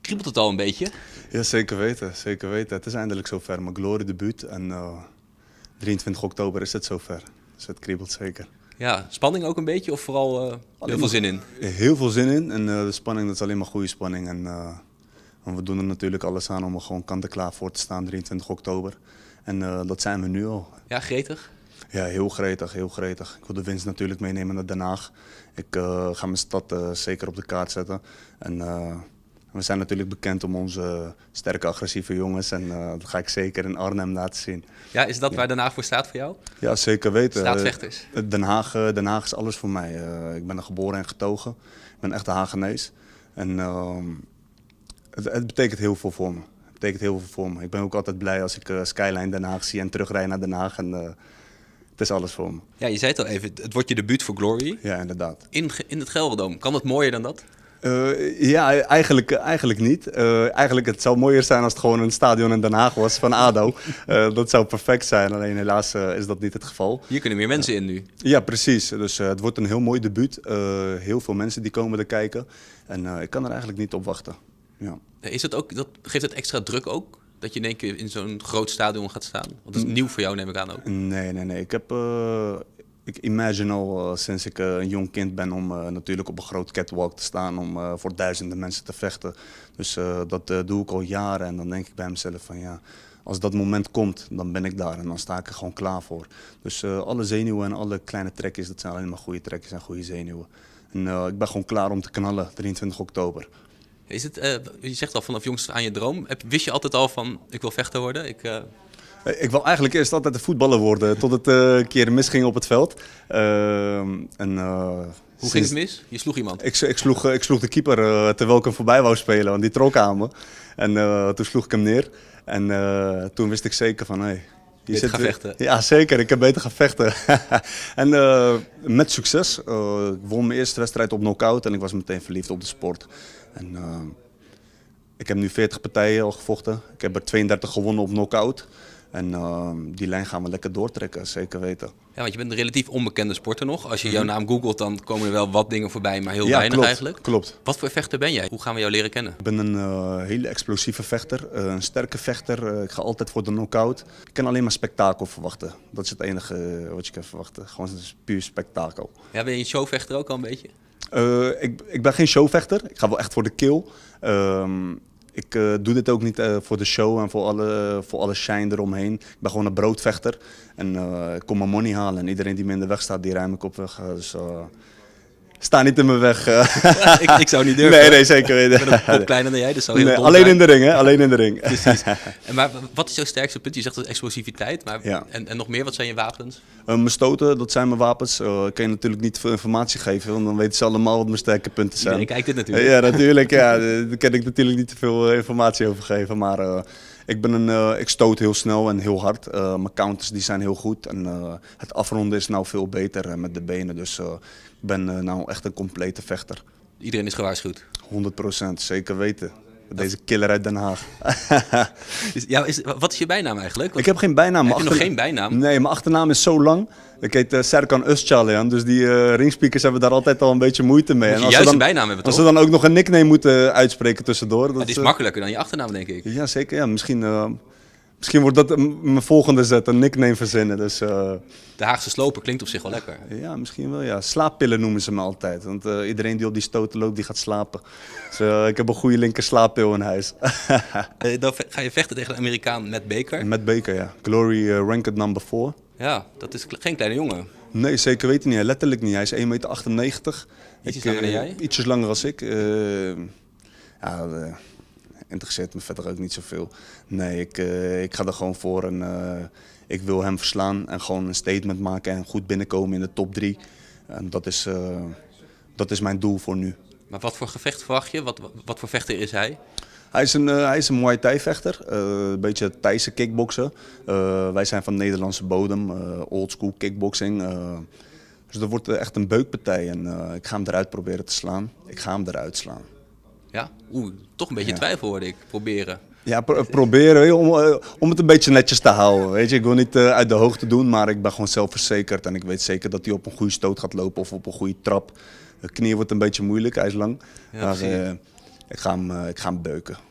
Kriebelt het al een beetje? Ja, zeker weten. Zeker weten. Het is eindelijk zover. Mijn glory debuut en 23 eh, oktober is het zover. Dus het kriebelt zeker. Ja, spanning ook een beetje of vooral eh, heel veel zin in? Eh, heel veel zin in en de spanning dat is alleen maar goede spanning. En, en, we doen er natuurlijk alles aan om er gewoon kant-en-klaar voor te staan 23 oktober. En dat zijn we nu al. Ja, gretig? Ja, heel gretig, heel gretig. Ik wil de winst natuurlijk meenemen naar Den Haag. Ik ga mijn stad zeker op de kaart zetten. En we zijn natuurlijk bekend om onze sterke, agressieve jongens. En eh, dat ga ik zeker in Arnhem laten zien. Ja, is dat waar Den Haag voor staat voor jou? Ja, zeker weten. is. Eh, Den Haag, eh, Den Haag is alles voor mij. ik ben er geboren en getogen. Ik ben echt de Haagenees En ehm, het, het, betekent heel veel voor me. Het betekent heel veel voor me. Ik ben ook altijd blij als ik Skyline Den Haag zie en terugrij naar Den Haag. En, het is alles voor me. Ja, je zei het al even. Het wordt je debuut voor Glory. Ja, inderdaad. In, in het Gelderdoom. Kan het mooier dan dat? Eh, ja, eigenlijk, eigenlijk niet. Uh, eigenlijk het zou mooier zijn als het gewoon een stadion in Den Haag was van ADO. Eh, dat zou perfect zijn, alleen helaas is dat niet het geval. Hier kunnen meer mensen in nu. Ja, precies. Dus het wordt een heel mooi debuut. heel veel mensen die komen er kijken. En ik kan er eigenlijk niet op wachten. Ja. Is dat ook, dat, geeft dat extra druk ook? dat je in één keer in zo'n groot stadion gaat staan? Want dat is nieuw voor jou, neem ik aan ook. Nee, nee, nee. Ik heb, ik imagine al eh, sinds ik eh, een jong kind ben om eh, natuurlijk op een groot catwalk te staan om voor duizenden mensen te vechten. Dus dat doe ik al jaren en dan denk ik bij mezelf van ja, als dat moment komt, dan ben ik daar en dan sta ik er gewoon klaar voor. Dus alle zenuwen en alle kleine trekjes, dat zijn alleen maar goede trekjes en goede zenuwen. En ik ben gewoon klaar om te knallen, 23 oktober. Is het, je zegt al vanaf jongs aan je droom. Heb, wist je altijd al van ik wil vechter worden? Ik, eh, ik wil eigenlijk eerst altijd de voetballer worden, tot het eh, een keer misging op het veld. Eh, en, Hoe ging het mis? Je sloeg iemand? Ik, ik, sloeg, ik sloeg de keeper terwijl ik hem voorbij wou spelen, want die trok aan me. En toen sloeg ik hem neer. En toen wist ik zeker van, hey, je zit gaan vechten. Ja, zeker. Ik heb beter gaan vechten. en met succes. ik won mijn eerste wedstrijd op knockout en ik was meteen verliefd op de sport. En, ik heb nu 40 partijen al gevochten. Ik heb er 32 gewonnen op knockout. En ehm, die lijn gaan we lekker doortrekken, zeker weten. Ja, want je bent een relatief onbekende sporter nog. Als je jouw mhm. naam googelt, dan komen er wel wat dingen voorbij, maar heel weinig klopt, eigenlijk. klopt. Wat voor vechter ben jij? Hoe gaan we jou leren kennen? Ik ben een eh, hele explosieve vechter, eh, een sterke vechter. Eh, ik ga altijd voor de knockout. Ik kan alleen maar spektakel verwachten. Dat is het enige wat je kan verwachten. Gewoon puur spektakel. Ja, ben je een showvechter ook al een beetje? ik, ik, ben geen showvechter. Ik ga wel echt voor de kill. Ehm, ik eh, doe dit ook niet eh, voor de show en voor alle, eh, voor alle shine eromheen. Ik ben gewoon een broodvechter en ik kom mijn money halen. En iedereen die me in de weg staat, die ruim ik op weg. Dus, Sta niet in mijn weg. Eh. ik, ik, zou niet durven. Nee, nee, zeker niet. ik ben een pop kleiner dan jij, dus nee, Alleen in de ring, hè? Alleen in de ring. Precies. maar wat is jouw sterkste punt? Je zegt dat explosiviteit, maar en, en nog meer, wat zijn je wapens? Uh, mijn stoten, dat zijn mijn wapens. Uh, kan je natuurlijk niet veel informatie geven, want dan weten ze allemaal wat mijn sterke punten zijn. ik kijk dit natuurlijk. ja, natuurlijk. ja, daar kan ik natuurlijk niet te veel informatie over geven, maar ik, ben een, uh, ik stoot heel snel en heel hard. Eh, mijn counters die zijn heel goed. En eh, het afronden is nou veel beter met de benen. Dus ik ben nou echt een complete vechter. Iedereen is gewaarschuwd? 100%, zeker weten. Deze killer uit Den Haag. ja, is, wat is je bijnaam eigenlijk? ik heb geen bijnaam. Heb je nog geen bijnaam? Nee, mijn achternaam is zo lang. Ik heet eh, Serkan Özcalian, dus die uh, ringspeakers hebben daar altijd al een beetje moeite mee. En als juist dan, een bijnaam hebben, Als ze dan ook nog een nickname moeten eh, uitspreken tussendoor. Dat, het is makkelijker dan je achternaam, denk ik. Ja, zeker. Ja. Misschien Misschien wordt dat mijn volgende zet, een nickname verzinnen. Dus, eh, De Haagse sloper klinkt op zich wel lekker. Ja, misschien wel ja. Slaappillen noemen ze me altijd. Want eh, iedereen die op die stoten loopt, die gaat slapen. Dus, eh, ik heb een goede linker slaappil in huis. dan ga je vechten tegen de Amerikaan Matt Baker. Matt Baker, ja. Glory ranked number 4. Ja, dat is geen kleine jongen. Nee, zeker weten niet. Letterlijk niet. Hij is 1,98 meter. Ietsjes Iets langer dan jij? Ietsjes langer als ik. ja, interesseert me verder ook niet zoveel. Nee, ik, eh, ik ga er gewoon voor en eh, ik wil hem verslaan en gewoon een statement maken en goed binnenkomen in de top 3. En dat is, eh, dat is mijn doel voor nu. Maar wat voor gevecht verwacht je? Wat, wat voor vechter is hij? Hij is een, hij is een Muay Thai vechter, een beetje Thaise kickboksen. wij zijn van Nederlandse bodem, oldschool kickboxing. dus dat wordt echt een beukpartij en ik ga hem eruit proberen te slaan. Ik ga hem eruit slaan. Ja? Oeh, toch een beetje twijfel hoorde ik. Proberen. Ja, proberen om, eh, om het een beetje netjes te houden. Weet je, ik wil niet eh, uit de hoogte doen, maar ik ben gewoon zelfverzekerd. En ik weet zeker dat hij op een goede stoot gaat lopen of op een goede trap. De knie wordt een beetje moeilijk, hij is lang. maar eh, ik, ga hem, ik ga hem beuken.